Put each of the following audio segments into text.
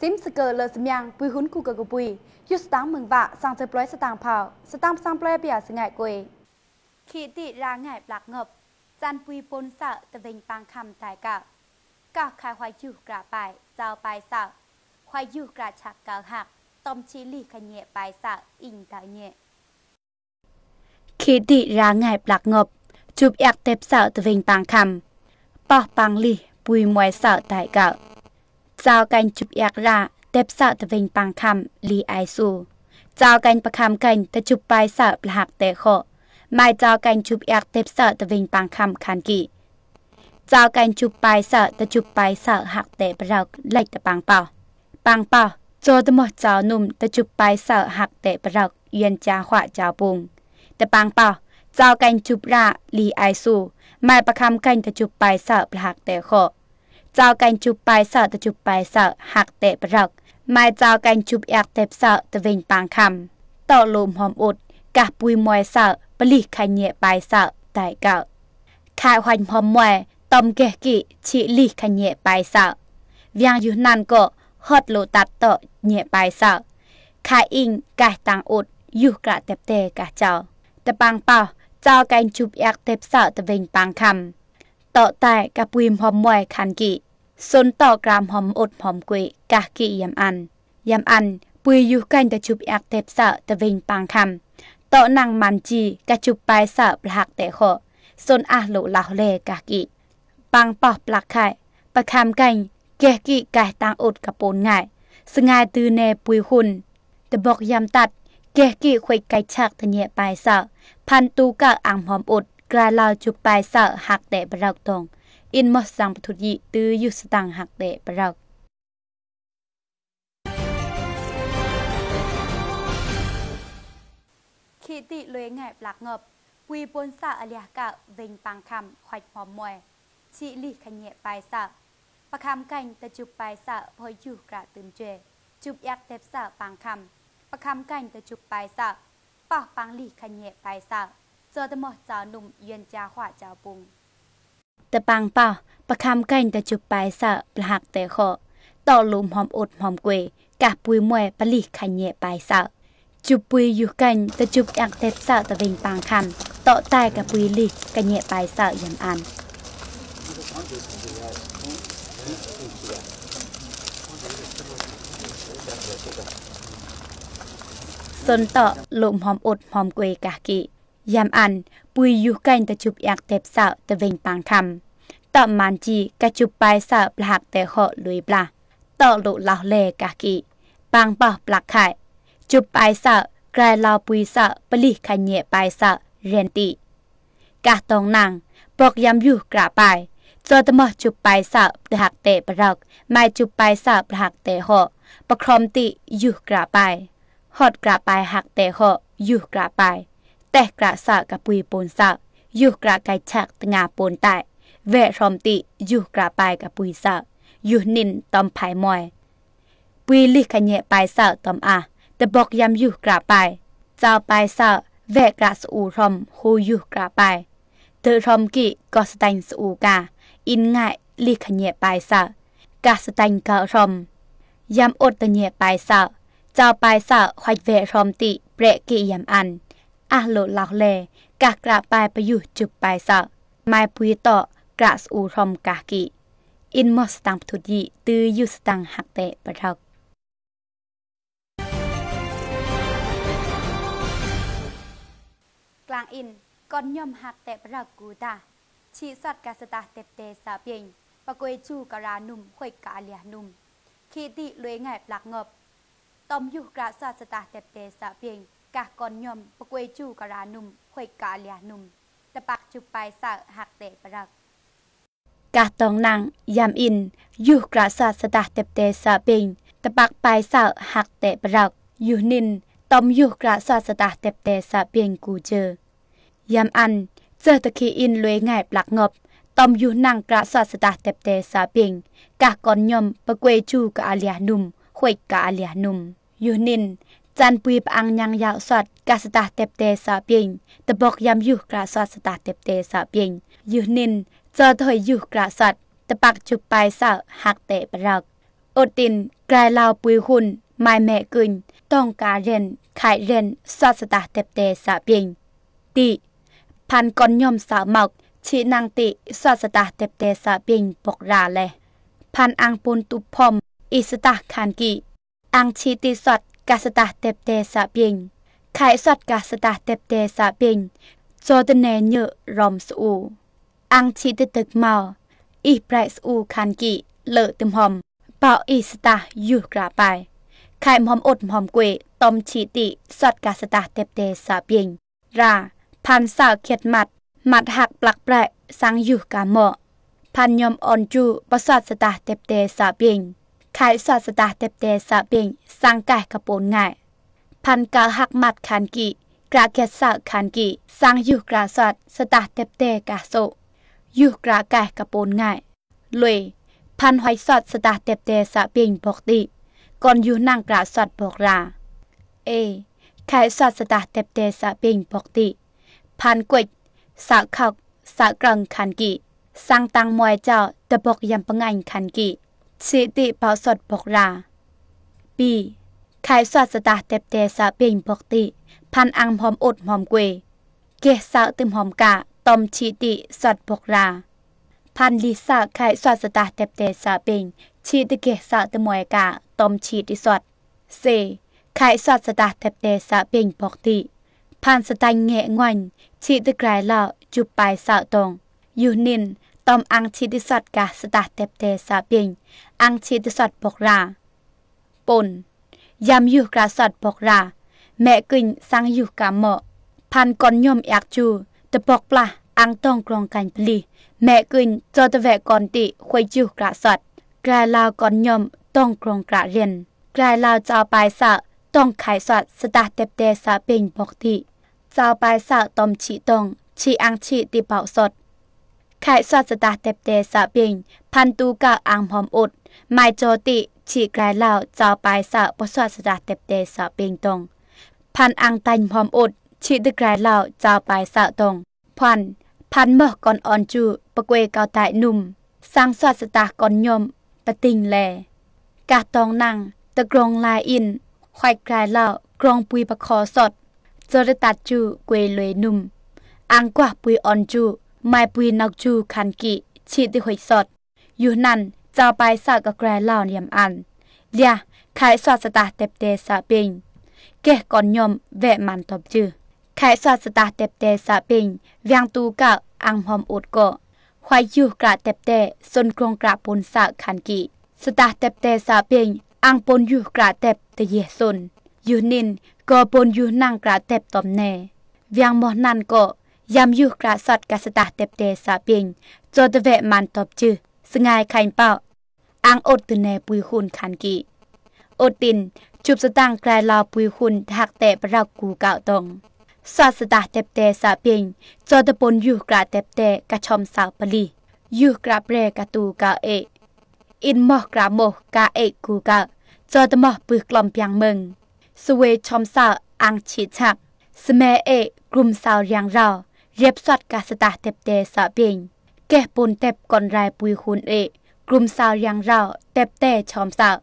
ซิมสเกอร์เลสมียงปุยหุ่นคูกะกูปุยยุสตังมึงวะสังเจปลอยสตังเผาสตังสังปล่อยเปียสงายกุยขีติรางไงปลักเงบจันปุยปนสะตะเวงปังคำตายกับกาคายควายยู่กระไปเจ้าไปสะควายยู่กระฉักกาหักตอมชิลีขะเยไปสะอิงตะเยขีติรางไงปลักเงบจูบแอกเต็บสะตะเวงปังคำปอปังลีปุยมวยสะตายกับจ้ากันจุบอยากระเต็บสะตะเวงปังคำลีไอซูเจ้ากันประคำกันตะจุบปลายสะปลักแต่ขอไม่เจ้ากันจุบอยากเต็บสะตะเวงปังคำคันกีเจ้ากันจุบปลายสะตะจุบปลายสะหักแต่ปรากไหลตะปังเป่าปังเป่าโจตะหมเจาวนุ่มตะจุบปลายสะหักแต่ปรากเยียนจาขวะจ้าปุงแต่ปังเป่าเจ้ากันจุบระลีไอซูไม่ประคำกันตะจุบปลายสะปลักแต่ขอចៅកែងជុបប៉ែសើទៅជុបប៉ែសើហាក់តេប្រឹកម៉ែចៅកែងជុបអែកតេផ្សើទៅវិញប៉ាងខំតោលុំហមអ៊ុតកាស់ពួយមួយសើបលិះខញ៉ែប៉ែសើតែកោខៅហាញ់ហមមួយតំកេះគីឈីលិះខញ៉ែប៉ែសើវៀងយុណានក៏ហត់លោតាត់តញ៉ែប៉ែសើខៃអ៊ីងកាស់តាំងអ៊ុតយុះក្រាក់តេបតេកាស់ចៅតប៉ាងប៉ោចៅកែងជុបអែកតេផ្សើទៅវិញប៉ាងខំต่อแต่กับวิมหอมมวยคันกิสนต่อกรามหอมอดหอมกุยกะกิยำอันยำอันปุยอยู่กันตะจุบอักเทบเสะตะเวงปางคำต่อนังมันจีกะจุบปลายเสะปลักแต่ขอสนอาโลลาเลกะกิปังปอกปลักไข่ประคำกันแกกิกายตางอดกะปูนง่ายสงายตือแนปุยหุณตะบอกยำตัดแกกิควยไก่ชักทะเนียปลายเสะพันตูกะอ่างหอมอดกลาเลาจุปายเสาหักเตะบรากตรงอินมอสังปทุยิตือยุสตังหักเตะบรากขีติเลยแงบหลักเงบปุยปนสาอเลียกะ เวงปังคำควายหอมมวยชีลีขยเนปายสะประคำกันตะจุบปายสะพออยู่กระตื่นเจ จุบยักเท็บสะปังคำประคำกันตะจุบปายสะปอกปังลีขยเนปายสะจอตมอจาหนุ่มเยือนจาขวาจาปุงตะปังเป่าประคำกันตะจุบไเสะปหักแต่ขอต่อหลุมหอมอดหอมเกวกะปุยมวยปลิขันเยไปสะจุบปุยอยู่กันตะจุบอากเต็บสะตะเวงปางคำต่อใต้กะปุยลีกันเยไปสะยัำอันสนต่อหลุมหอมอดหอมเกวกะกิยามอันปุยยุกันตะจุบอยากเต็บสาวตะเวงปางคำต่อมันจีกะจุบไปสาวปลักแต่ขอลุยปลา ต่อลุลาเลกากิ ปางปอปลักไข่จุบไปสาวกลายลาปุยสาวปลิขันเยไปสาวเรียนติกะตองนางปอกยำอยู่กระไปจอตมอจุบไปสาวปลักเตะปลักไม่จุบไปสาวปลักเตะหอประครอมติอยู่กระไปหอดกระไปหักเตะหออยู่กระไปแต่กระสะกับปุยปูนสักอยู่กระไกฉักตงาปูนไตเวะรอมติอยู่กระปายกับปุยสักอยู่นินตอมไผ่มอย ปุยลิขเนไปสักตอมอาแต่บอกยำอยู่กระปายเจ้าปายสักเวะกระสูรอมหูอยู่กระปายเธอรอมกิก็สแตนสูกา อินง่ายลิขเนไปสักกาสแตนกะรอมยำอดตะเนไปสักเจ้าปายสักควายเวรอมติเปรกิยำอันអះលោឡោលែកាសក្រាប៉ែប្រយុះជឹបប៉ែសោម៉ែពួយតក្រាស្អ៊ូរំកាសគីអ៊ីនម៉ូស្តាំងផ្ទុយទឺយុស្តាំងហាក់តេប្រថកกลางอินก่อนย่อมหักแต่ปรากูตาชีสัตกาสตาเตปเตสาเปียงปะกวยจูกรานุ่มข่อยกาเลียนุ่มขีติลวยง่ายปลักงบตอมยุกราสัตสตาเตปเตสาเปียงกะกอนยมปะกวจูกะรานุ่มหวยกาเลียนุ่มตะปักจุปายสะหักเตะปรักกะตองนางยามอินยู่กระสาสดาเต็ปเตสะเปิงตะปักปายสะหักเตะปรักยูนินตอมยู่กระสาสดาเต็ปเตสะเปิงกูเจอยามอันเจอตะคีอินลวยง่ายปลักงบ ตอมยู่นางกระสาสดาเต็ปเตสะเปิงกะกอนยมปะกวจูกะอาเลียนุ่มหวยกะอาเลียนุ่มยูนินจันปุยปังยังยาวสดกาสตาเต็บเตสาเปียงตะบอกยำยุกระสอดสตาเต็บเตสาเปียงยุนินเจอถอยยุกระสอดตะปักจุบไปสาหักเตะปรักอดตินกลายลาวปุยหุ่นไม่แม่กึนต้องการเรียนขายเรียนสอดสตาเต็บเตสาเปียงติ พันกอนยมสาวหมอกชีนางติสอดสตาเต็บเตสาเปียงปกราเลยพันอังปูนตุพอม อิสตาคานกีอังชีติสอดกาสตาเตปเตสะเปิงงไขสัดกาสตาเตปเตสะเปิงงจอดเนเยอรอมสู อังชิตตึกเมาอีไพรสูคันกิเลอตึมหอม เป่าอีสตาอยู่กระไป ไขยหอมอดหอมเกวตอมชิติสัดกาสตาเตปเตสะเปิง รา พันสาวเขียดหมัดหมัดหักปลักแปรสังอยู่กาหมอพันยอมอ่อนจูประสาทสตาเตปเตสะเปิงงไขสัดสตาเตปเตสะเปิงสร้างก่กระโปนง่าย พันกาหักมัดคันกีกราเกศะาคันกีสร้างย่กราสัดสตาเตปเตกาโซอยู่กราก่กระโปนง่ายลวยพันหอยสอดสตาเตปเตสะเปียงปกติ ก่อนอยู่นั่งกราสอดบอกราเอขายสอดสตาเตปเตสะเปียงปกติ พันกวยสะขักสะกลังคันกีสร้างตังมวยเจ้าตะบอกยำปังไงคันกีสิติเปาสอดบอกราปีขาสวัสดาเต็บเตสะเป่งปกติ พันอังหอมอดหอมเกวเกสะตึมหอมกะตอมชีติสอดปกรา พันลิสะขาสวัสดาเต็บเตสะเป่งชีติเกสะตึมวยกะตอมชีติสอดเซขาสวัสดาเต็บเตสะเป่งปกติพันสตังเงะงวนชีติกลายเล่าจุบไปสะตรงยูนินตอมอังชีติสอดกะสตาเต็บเตสะเป่งอังชีติสอดปกราปนยามอยู่กระสัดบอกรา แม่กิ่สังอยู่กะเหมาพันก่อนยอมอยากจู ตะบอกปลาอังต้องกรองกันปลีแม่กิ่จอดแวก่อนติควยจูกระสัดกลายลาวก่อนยอมต้องกรองกระเรียนกลายลาวเจ้าปลายสะต้องขายสัดสตาเต็บเตสะเป่งบอกติเจ้าปลายสะตอมฉีตองฉีอังฉีติเป่าสดข่สอดสตาเต็บเตสะปิงพันตูกะอังพอมอดหมายโจติฉีกลายเหล่าเจ้าปสะปสอดสตาเต็บเตสะปิงตรงพันอังตันพอมอดฉีดกลายเหล่าเจ้าปสะตรงพันพันเมื่อก่อนอ่อนจูปะเกวเกาไตหนุ่ม สร้างสอดสตาก่อนยมปะติงแลกาตองนั่งตะกรงลายอินควายกลายเหล่ากรองปุยปะคอสดเจอตัดจูเกวเลยหนุ่มอังกว่าปุยอ่อนจูไม่ปุยนักจูคันกิชีติหอยสดอยู่นั่นจะไปสากกระแกรล่าเนียมอันเลียขายสอดสตาเต็บเตสะปิงเกะก่อนยมแวะมันตบจือขายสอดสตาเต็บเตสะปิงเวียงตูกะอังหอมอุดก็ควายยู่กระเต็บเตสนกรงกระปุนสะคันกิสตาเต็บเตสะปิงอังปนยู่กระเต็บตะเยสนอยู่นินก็ปนอยู่นั่งกระเต็บตอมแน่เวียงหมอนั่นก็ยามย่กระสอดกสตาเต็บเตสะเปิยงจดเวมันตบจือสงายไข่เป้าอังอดตุนแนปุยคุณขันกีอดตินจุบสตังกลายลาปุยคุณหักเตะปรากูเก่าตรงสอดสตาเต็บเตสะเปิยงจอดปนยู่กระเต็บเตกระชมสาวปลียู่กระเปรกระตูเก่าเอ อินหมอกกระโมกาเอกูเก่าจดหมอกปืกลมเปียงเมืองสเวชอมสาวอังฉีชักสเมเอกลุ่มสาวเรียงเราเรียบสอดกาสตาเต็บเตสะเบงแก่ปูนเต็บก่อนรายปุยคุณเอกลุ่มสาวยังเราเต็บเตชอมสาว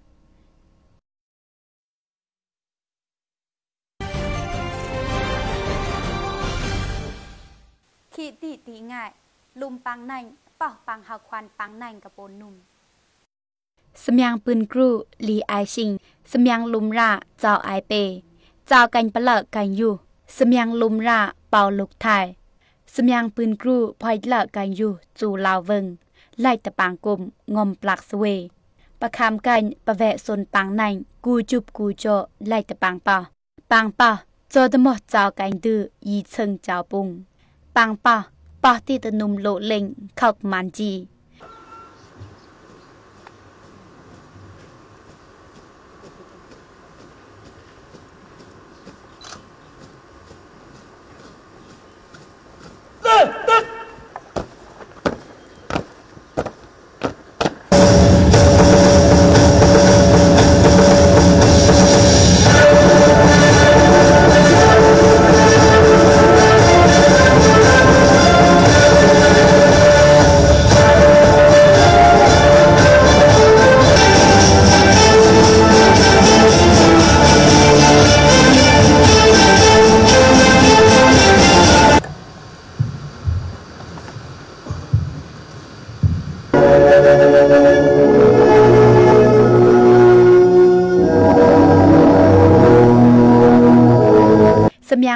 ขีดตีตีง่ายลุมปังนั่งป่กปังหาควันปังนั่งกับปนนุ่ม สมยังปืนกรู ลีไอชิงสมยังลุมราเจ้าไอเป เจ้ากันปะเลาะกันอยู่ สมยังลุมราเป่าลูกไทยสมยังปืนกรูพอยละกันอยู่จูลาวเวิงไล่ตะปางกลมงอมปลักสเวประคำกันประแวะสนปังในกูจุบกูโจไล่ตะปางป่าปังป่าจอดมอดจาวกันดื้อยีเชิงจาวปุงปังป่าป่าที่ตะนุมโลเล็งเข้ามันจี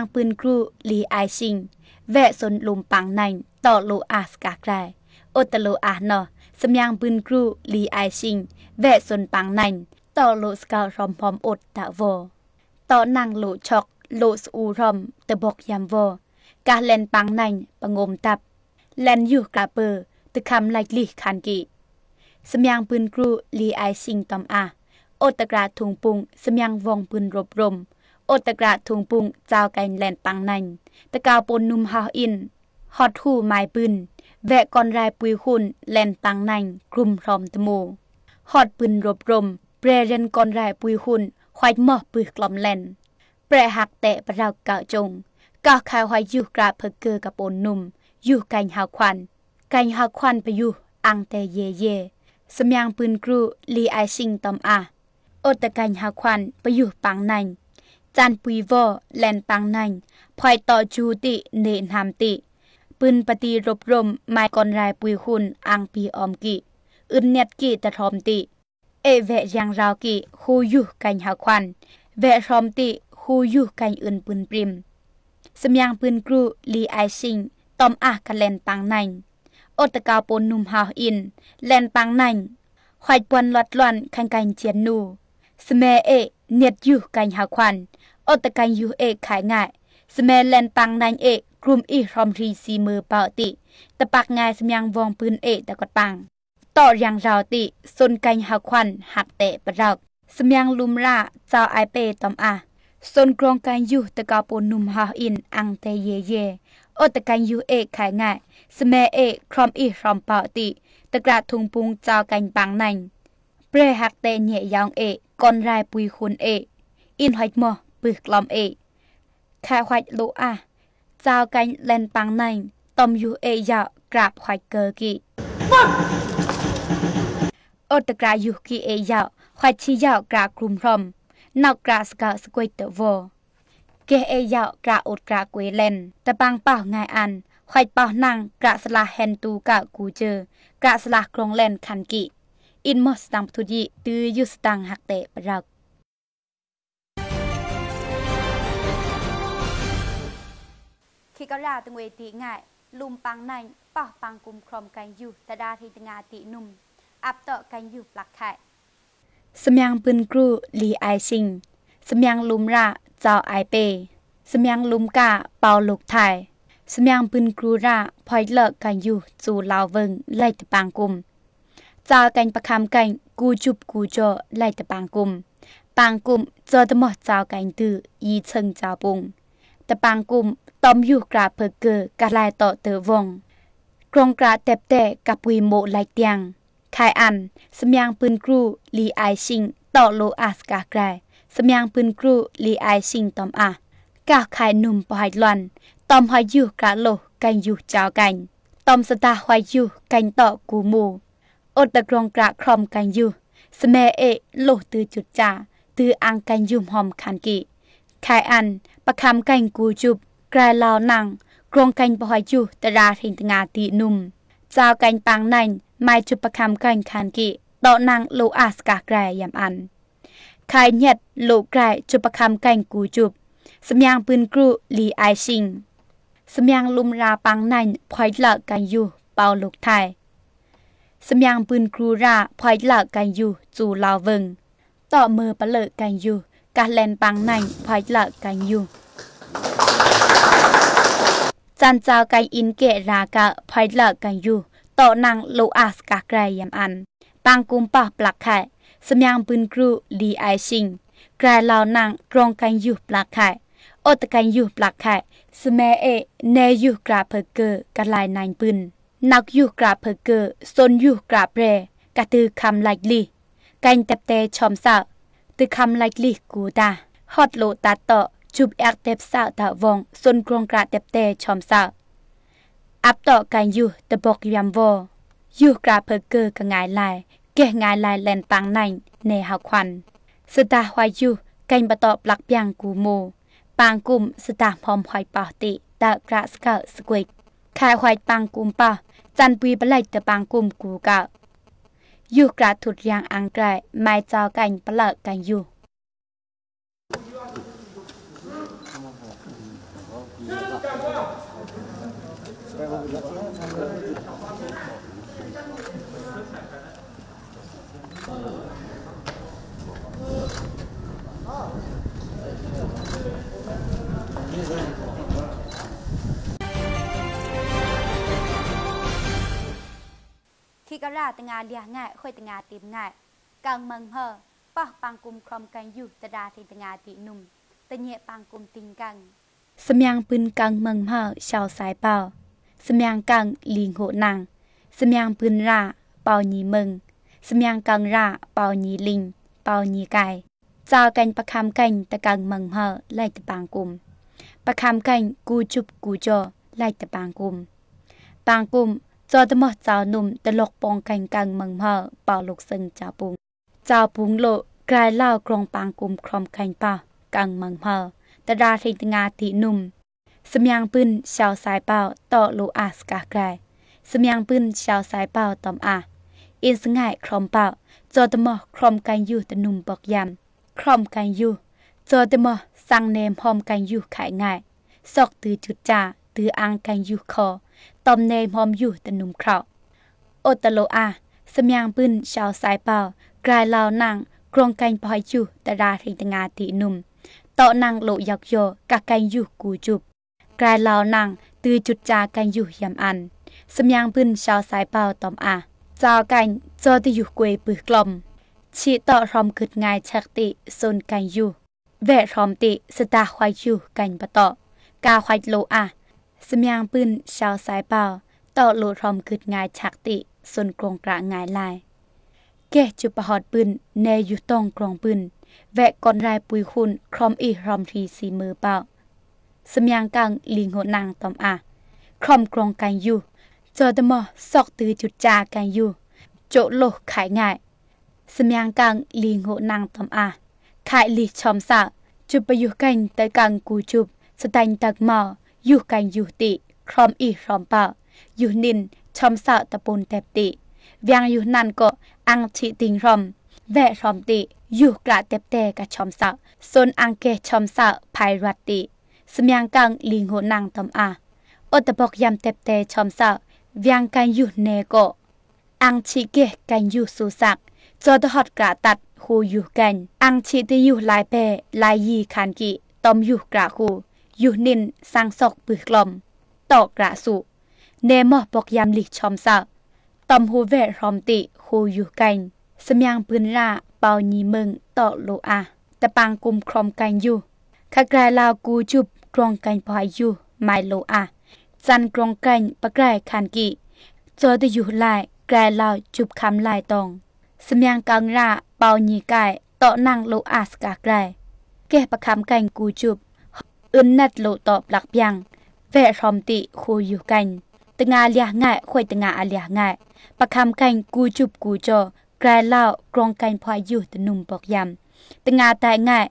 างปืนกรูลีไอชิงแวะสนลุมปังในต่อโลอาสกาไกรโอตโลอาเนอสมยางปืนกรูลีไอชิงแวะสนปังในต่อโลสกาลรอมพร้อมอดตะวอต่อนางโลช็อกโลสอูรอมตะบอกยามวอกาแลนปังในประงมตับแลนอยู่กลาเปอร์ตะคำไลกลีคันกิสมยางปืนกรูลีไอชิงตอมอาโอตกราถุงปุงสมยางวองปืนรบรมอดตะกระถุงปุงเจ้าไก่แลนตังนันตะกาวปนนุ่มหาอินฮอดหูหมายปืนแวะกอนรายปุยคุณแลนตังนันกลุ่มรอมตะโมฮอดปืนรบรมเปรเรนกอนรายปุยคุณควายหมอปือกล่อมแลนเปรหักแตะประเราเก่าจงก้าวขาวหอยยู่กราเพเกอกับปนนุ่มยู่ไก่หาควันไก่หาควันไปอยู่อังแต่เยเยสมยางปืนกรูลีไอซิงตอมอาอดตะไก่หาควันไปอยู่ปังนังจันปุยวอแลนปังนังพอยต่อจูติเนนามติ ปืนปฏิรบรมไมกอนรายปุยคุณอังปีออมกิอึนเน็ดกิตะทอมติ เอเวยังราวกิคูยุกันหาควันเวทอมติคูยุกันอื่นปืนปริมสมยังปืนกรู ลีไอซิง ตอมอากันแลนปังนังอตะกาวปนนุ่มหาอิน แลนปังนังวายปวนลอดลอนคันกันเจียนนูสเมเอเน็ดยุกันหาควันអត់តកាញយូអេខៃងាយស្មែលែនប៉ាំងណាញ់អេក្រុមអ៊ីរំរីស៊ីមើប៉ោតិតបាក់ងាយស្មៀងវងពឿនអេតកតប៉ាំងតរយ៉ាងរោតិសុនកាញ់ហៅខ្វាន់ហាក់តេប្ររោកស្មៀងលុំរាចៅអៃពេតំអាសុនក្រងកាញ់យូតកោពូនុំហោអ៊ីនអាំងតេយេយេអត់តកាញ់យូអេខៃងាយស្មែអេក្រុមអ៊ីរំប៉ោតិតក្រាធុងពុងចៅកាញ់ប៉ាំងណាញ់ព្រេហាក់តេញេយ៉ងអេកនរ៉ៃពុយហ៊ុនអេអ៊ីនហៃម៉ោปึกลอมเอค่าหวยลูอ่ะจาวกันเล่นปังในตอมยูเอยาะกราบหวยเกอกีอดตกราย่กีเอยาะหวัดชียาะกรากรุมพรอมนอกกราสกาสกวยเตวอเกเอยาะกราอดกรากวเล่นตะปังเป่าไงอันหวัเป่านั่งกราสลาแฮนตูกะกูเจอ กราสลากรงเล่นคันกิอินมอสตังทุดีตือยุสตังหักเตะเราขกราตงเวตีง่าย ลุมปังในป่อปังกลุ่มครอมกันอยู่ตดาทิตงาตินุ่ม อับเตาะกันอยู่ปลักไข่สมยังปืนกรูลีไอซิงสมยังลุมระเจ้าไอเปสมยังลุมกาเปาลูกไทยสมยังปืนกรูระพอยเลิกกันอยู่จูเลาเวิงไล่ตะปังกลุ่มจากันประคำกันกูจุบกูโจไล่ตะปังกลุ่มปังกลุ่มเจอตะหมดจ้ากันตือยีเชิงจ้าปุงตะปางกลุ่มตอมอยู่กราเพิกเกอกลายต่อเตอวงกรงกราเต็บแต่กับวีโมไลเตียงคายอันสมยางปืนกรูลีไอชิงต่อโลอาสกาไกรสมยางปืนกรูลีไอชิงตอมอาก้าวคายหนุ่มปอยลอนตอมหอยอยู่กราโลกันอยู่เจ้ากัน ตอมสตาหอยอยู่กันต่อกูมูอดตะกรงกระครอมกันอยู่สเมเอโลตือจุดจ่าตืออังกันยุ่มหอมคันกิคายอันประคำกันกูจุบกลายลาวนังกรงกันปอยอยู่ตราถินงาตีนุ่มจาวกันปังนันไม่จุประคำกันคันกิต่อนังลูอาสกาแกรยำอันใครเน็ดลูกลารจุประคำกันกูจุบสมยางปืนกรุลีไอชิงสมยางลุมราปังนันพอยละกกันอยู่เป่าลูกไทยสมยางปืนกรูราพอยละกกันอยู่จูลาวเวิงต่อมือปะเลกกันอยู่กาแลนปังนันพอยละกกันอยู่จันเจ้ากันอินเกรากะพอยเลิกกันอยู่ต่อนางโลอาสกาไกรยำอันปางกุมปะปลักไข่สมยังปืนกรูลีไอชิงกลายเหล่านางกรองกันอยู่ปลักไข่อตกันอยู่ปลักไข่สมัยเอเนอยู่กราเพเกอกันลายนายปืนนักอยู่กราเพเกอสนอยู่กราเรกะตือคำไลลี่กันเต่เตชอมสาตือคำไลลี่กูตาฮอดโลตัดต่อจุบแอกเต็บสาวตาวงส่วนกรงกระเต็บเตชอมสาวอับต่อการอยู่ตะบอกยามวอยู่กระเพกเกอร์กงายลายเก่งายลายแลนตังในในหาควันสตาหวายอยู่กันบะตอบลักเปียงกูโมปางกุมสตาพร้อมหอยปอติตะกระสกะสกวิดขายหอยปางกุมปะจันปุยปะไลตะปางกุมกูกะอยู่กระถุดยางอังไกรไม่เจ้ากันปะเลกันอยู่ขี่กราตงานเดียง่าย ค่อยตงานตีง่ายกังมังเฮอปอปังกุมครอมกันอยู่ตดาทิตงานตีหนุ่ม ตะเนี่ยปังกุมติงกังสมยังปืนกังมังเฮอชาวสายเป่าสมยังกังลิงโหนังสมยังปืนราเป่าหนีมึงសម្យ៉ាងកងរាប៉ោញីលីងប៉ោញីកែចៅកែងប្រខំកែងតកងមងហើលេខតបាងគុំប្រខំកែងគូជប់គូចោលេខតបាងគុំបាងគុំចោតមោះចៅនុំតលកពងកែងកងមងហើប៉ោលោកសឹងចៅពុងចៅពុងលោកក្រៃឡៅក្រុងបាងគុំក្រុមកែងប៉ោកងមងហើតដារិតងាទីនុំសម្យ៉ាងពឿនចៅសាយប៉ោតលោអាស្កាក្រៃសម្យ៉ាងពឿនចៅសាយប៉ោតំអាอินสง่ายครอมเป่าจอตมอครอมกันอยู่ตะนุ่มปอกยำครอมกันอยู่จอตมอสังเนมหอมกันอยู่ขายง่ายซอกตือจุดจ่าตืออังกันอยู่คอตอมเนมหอมอยู่ตะนุ่มเคราโอตโลอาสมยางปืนชาวสายเป่ากลายลาวนางกรงกันพอยอยู่ตะดาถิงตงาตีนุ่มต่อนางโลยักโยกะกันอยู่กูจุบ กลายลาวนางตือจุดจากันอยู่ยำอันสมยางปืนชาวสายเป่าตอมอาจ้ากันจอดอยู่กวยปืนกลมชีต่อรอมกึดงายชักติส่วนกันอยู่แวดรอมติสตาควายอยู่กันปะตอกาควายโลอะสมยางปืนชาวสายเป่าต่อโลรอมกึดงายชักติส่วนกรงกระงายลายแกจุปะหอดปืนแนอยู่ต้องกรองปืนแวะก่อนรายปุยคุณครอมอีรอมทีสีมือเป่าสมยางกังลิงหัวนางตอมอะครอมกรองกันอยู่จอดมอสอกตือจุดจากันอยู่ โจโลขายง่ายสมยังกังลีโงนางตำอาขายลีชอมสะจุดไปอยู่กันแต่กังกูจุบสแตนตักมออยู่กันอยู่ติ ครอมอีครอมปะอยู่นินชอมสะตะปูนแตบติเวียงอยู่นั่นก็อังชิติงรอม แวะรอมติอยู่กระเตบแต่กับชอมสะซนอังเกชอมสะภายรัติสมยังกังลีโงนางตำอาอตะบอกยำเตบแต่ชอมสะวียงกันอยู่เนโกอังชิเกะกันอยู่สุสักจอดหอดกระตัดคูอยู่กันอังชิที่อยู่ลายเปลายยีคันกิตอมอยู่กระคูอยู่นินสังซอกปืกลมตอกกระสุเนมอปกยามหลีชอมซาตอมฮูเวรอมติคูอยู่กัน สมยังปืนลาเปานีเมืองตอกโลอาตะปางกุมครอมกันอยู่ขกลายลาวกูจุบกรองกันพอยอยู่ไมโลอาจันกรงไก่ปะไกรคันกิ จอดอยู่ายแกลเราจุบคำลายตอง สมยังกังระเปาหนีไก่ต่อนั่งโลอาสกาไกรแก่ประคำไก่กูจุบอึนนัดโลตอบหลักยังแวะรอมติคูอยู่กันตงาเลียง่ายควยตงาอาเลียง่ายประคำกันกูจุบกูจอลกยเล่ากรองกันพออยู่ตนุ่มปอกยำตงาตายง่าย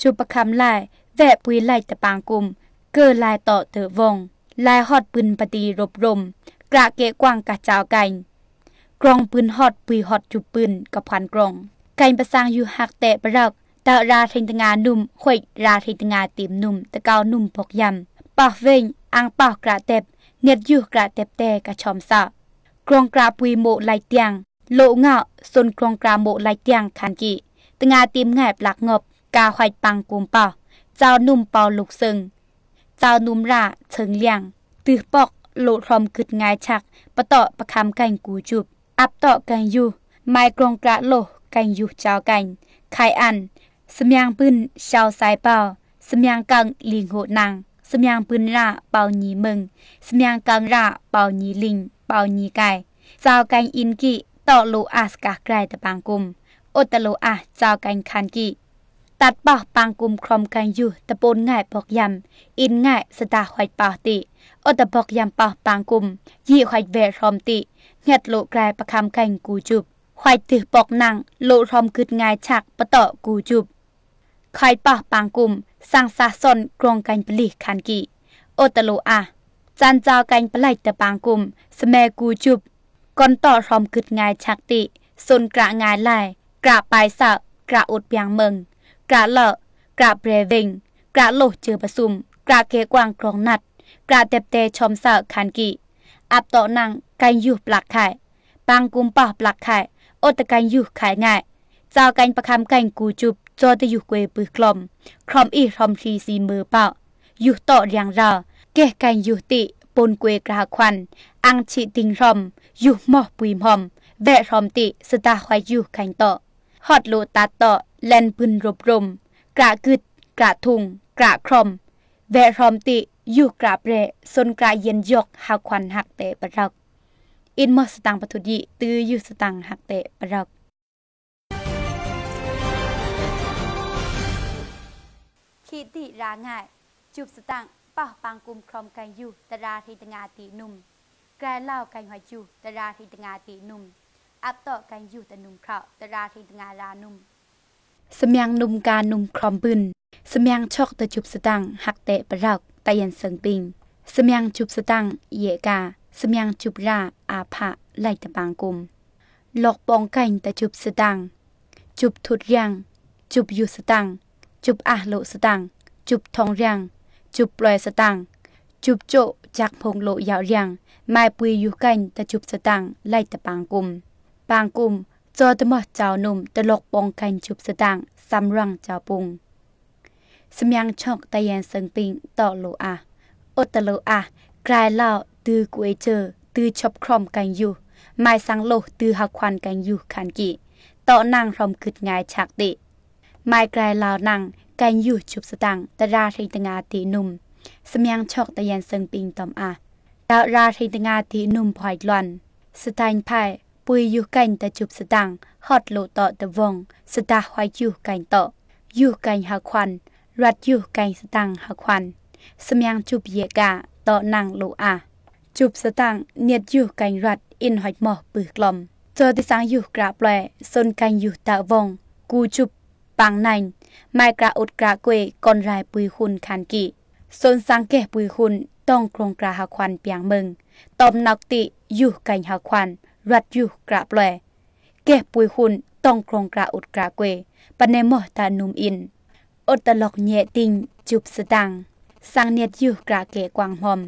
จุบประคำลายแวะปุยไล่ตะปางกุม เกอลายต่อเตอวงลายหอดปืนปฏิรบรม กระเกะกว่างกะจาวไก่กรองปืนหอดปุยหอดจุบปืนกับพานกรองไก่ประสางอยู่หักเตะประรักตะราเิงตงานุ่มข่อยราเิงตงาติมนุ่มตะเกาวนุ่มปกยำปากเวงอังปากกระเต็บเน็ดยู่กระเต็บแต่กระชอมสะกรองกระปุยโมลายเตียงโลเงาส่วนกรองกระโมลายเตียงคันกิตงาติมแงบหลักงบ กาไข่ปังกุมป่เจ้านุ่มเป่าลูกซึ่งจ้านุ่มราเชิงเลียงตื้อปอกโลทรอมกึดงายฉักปะตอประคำกันกูจุบอับตอกันอยู่ไม้กรงกระโลกันอยู่เจ้ากันไขอัน สมยางปืนชาวสายเป่าสมยางกังลิงโหนางสมยางปืนราเป่าหนีมึง สมยางกังราเป่าหนีลิงเป่าหนีไก่เจ้ากันอินกิตอโลอาสกาไกลตะปางกุมโอตโลอาเจ้ากันคันกิตัดป่าปางกลุ่มครอมกันอยู่ตะปูนง่ายปอกยำอินง่ายสตาหอยป่าติอตะปอกยำป่าปางกลุ่มยี่หอยเวรอมติเงียดโลกลายประคำกันกูจุบหอยตือปอกน่งโลรอมคึดง่ายฉักปะตอกูจุบคอยป่าปางกลุ่มสร้างสาซอนกรองกันปลีคันกีโอตะโลอาจันเจ้ากันปลายตะปางกลุ่มสแมกูจุบก่อนต่อรอมคึดง่ายฉักติสนกระง่ายไล่กระปลายสะกระอุดเปียงเมืองกระเลาะกระเบรวิงกระโหลเจอประซุมกระเกกวางกรองนัด กระเต็บเตชมเสาะคันกีอับต่อนังกันอยู่ปลักไข่ปังกุมป่อปลักไข่อดตะกันอยู่ขายง่าย เจ้ากันประคำกันกูจุบจอตะอยู่เกวปือกลมครอมอีคอมทีซีมือเป่าอยู่ต่ออย่างเราเกะกันอยู่ติปนเกวกระควันอังฉิติงรอมอยู่หมอปุยหอมแวะรอมติสตาควายอยู่กันต่อฮอดโลตัดต่อแลนพืน รบ รมกระกึดกระทุงกระครอมแวรอมติอยู่กระบเรสนกระเย็นยกหาควันหักเตะประรักอินมอสตังปทุดิตืออยู่สตังหักเตะประรักคิดติราง่าย จุบสตัง ป่าปางกุมครอมกันอยู่ตราทีตงาตีนุ่มกลายเล่ากันหอยจูตราทีตงาตีนุ่ม อัปต่อกันอยู่ตะนุ่มเคราะตราทีตงารานุ่มสมียงนุมการนุมครอมบึนสมียงชกตะจุบสตังหักเตะปรักตะยันเสิงปิงสมียงจุบสตังเยกาสมียงจุบราอาภะไลตะบางกุมหลอกปองไก่ตะจุบสตัง จุบทุดยัง จุบอยู่สตังจุบอาโลสตัง จุบทองยังจุบปล่อยสตังจุบโจจากพงโลยาวยังไม่ปุยอยู่ไก่ตะจุบสตังไลตะปางกุม ปางกุมจอตมอเจ้าหนุ่มตลกปองกันจุบสตางซ้ำรังเจ้าปุง สมยังชอกตะยันเซิงปิงต่อโลอาอดตะโลอากลายเล่าตือกวยเจอตือชอบครอมกันอยู่ไม่สังโลตือหักควันกันอยู่ขันกิ ต่อนั่งรอมขึดงายฉากติไม่กลายเล่านั่งกันอยู่จุบสตางตะราธิตงาตีหนุ่ม สมยังชอกตะยันเซิงปิงตอมอาดาราธิตงาตีหนุ่มพอยลอนสไตน์ไพ่ปุยอยู่กันตะจุบสตัง ฮอดโลต่อตะวงสตาหอยอยู่กันต่ออยู่กันหาควัน รัดอยู่กันสตังหาควันสมยังจุบเยกาต่อนางโลอา จุบสตังเนียดอยู่กันรัด อินหอยหมอปือกลมจอติสังอยู่กราบแลซนกันอยู่ตะวง กูจุบปังนันไม่กระอุดกระเกวกอนรายปุยคุณคันกิซนสังเกปุยคุณต้องโครงกระหาควันเปียงเมือง ตอมนักติอยู่กันหาควันรัดอยู่กระแปลแก่ปุยคุณต้องโครงกระอุดกระเกวปันในหมอตานุมอินอดตลกเนยติงจุบสตังสังเนียดอยู่กระเกกวางหอม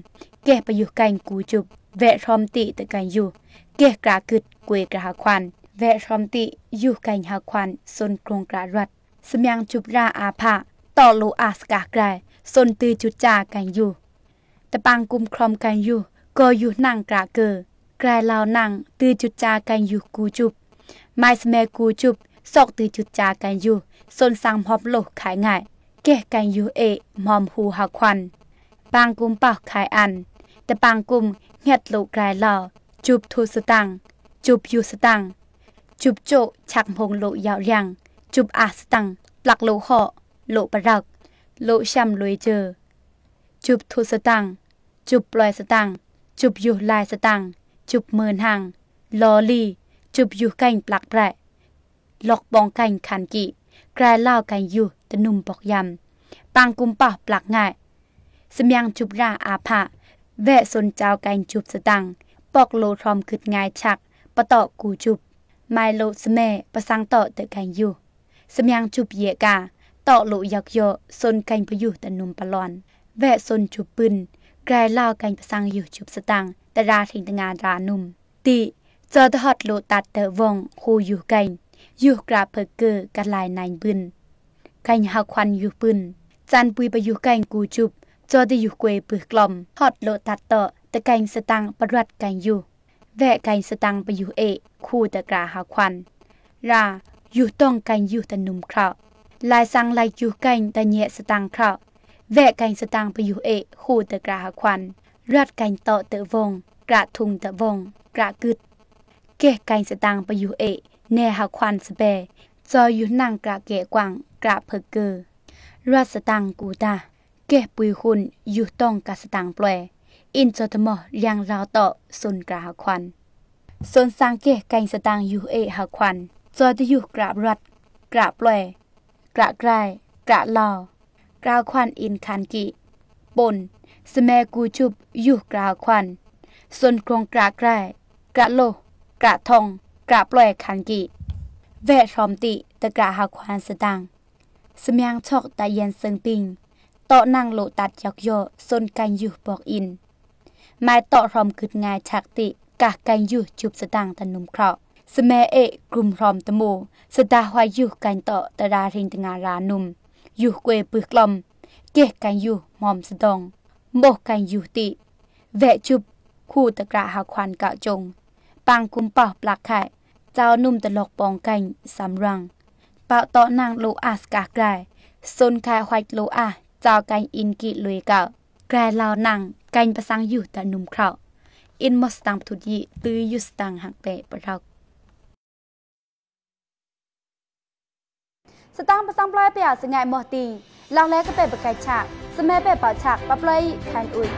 แก่ไปอยู่ไก่กูจุบ แวะทอมติตะกันอยู่แก่กระกึดเกวกระหาควันแวะทอมติอยู่ไก่หาควันสนโครงกระรัด สมยังจุบราอาภาต่อโลอาสกากรายสนตือจุดจากันอยู่ตะปางกุมครอมกันอยู่ก็อยู่นั่งกระเกอกลายล่านังตือจุดจากันอยู่กูจุบไม้สแมกูจุบซอกตือจุดจากันอยู่สนสังพอบโลกขายง่ายแก่กันอยู่เอมอมหูหาควันปางกุมเป่าขายอันแต่ปางกุมเงียดโลกกลายหลาจุบทูสตังจุบอยู่สตังจุบโจชักพงโลยาวยังจุบอาสตังหลักโลหอโลประดักโลช้ำลวยเจอจุบทุสตังจุบปล่อยสตังจุบอยู่ลายสตังจุบมือหัง ลอลีจุบอยู่กันปลักแปรลอกบองกันขันกีกลายเล่ากันอยู่ตะนุ่มปอกยำปังกุมป่ปลักง่าย สมยังจุบราอาภะแวะสนเจ้ากันจุบสตัง ปอกโลทอมขึ้นง่ายฉัก ปะตอกูจุบ ไมโลสเมประสังต่อเตะกันอยู่ สมยังจุบเยกาต่อโลยักยอสนกันอยุตะนุ่มปลอน แวะสนจุบปืนกลายเล่ากันประสังอยู่จุบสตังตราถิงตงานรานุ่มตีจอดหอดโลตัดเตวงคูอยู่ไกนอยู่กราเพกเกอร์กันลายนายบึนไกนหาควันอยู่ปืนจันปุยไปอยู่ไกนกูจุบจอดอยู่เกวปือกลมหอดโลตัดเตะตะไกนสตังประรัดไกนอยู่แวะไกนสตังไปอยู่เอคู่ตะกราหาควันราอยู่ต้องไกนอยู่ตะนุ่มคราลายสังลายอยู่ไกนตะเนียสตังคราแวะไกนสตังไปอยู่เอคู่ตะกราหาควันรัดกันต่อเตะวง กระทุงเตะวงกระกึด เกะก่สตางไปอยู่เอแน่หาควันสเปจอยอยู่นั่งกระเกะกว่างกระเพอเกอรัดสตางกูตาเกะปุยหุ่นอยู่ต้องกระสตางแปลอินจอตมอยังราวต่อสุนกระหาควันส่วนสังเกะก่สตางอยู่เอหาควัน จอยจะอยู่กระรัด กระแปลกระไกรกระลอกระควันอินคันกิปนสมกูจุบย่กราควันส่วนโครงกระไกรกระโลกระทองกระปล่อยขันกีแวดรอมติตะกระหาควันสดังสมยังชอกตะเย็นเซิงปิง เตาะนั่งโลตัดยอกโยส่วนกันอยู่บอกอินไมาเตาะรอมคึดงายฉักติกะกันอยู่จุบสดังตะนุมเคราะสมเอะกลุ่มรอมตะโมสดาหวาย่กันเตาะตะดาริงตะงารานุมอยู่เกวปึกลม เกะกันอยู่มอมสดองបោះកែងយុតិវែកជប់គូតក្រាហៅខ្វាន់កោចុងប៉ាងគុំប៉ោះប្លាក់ខែចៅនុំតឡុកបងកែងសំរងប៉ោតតណាងលោអាស្កាសក្រែសុនខែហួយលោអាចៅកែងអ៊ីនគីលុយកោក្រែឡោណាងកែងប្រសាំងយុតនុំក្រោអ៊ីនមស្តាំងផ្ទុយយីទឺយុស្តាំងហាក់ពេប្រោកស្តាំប្រសំផ្លែពីអសញ្ញាមោះទី ឡងលែកទៅបកៃឆាក់សមែបែបបោឆាក់បប្លៃខានអ៊ុយ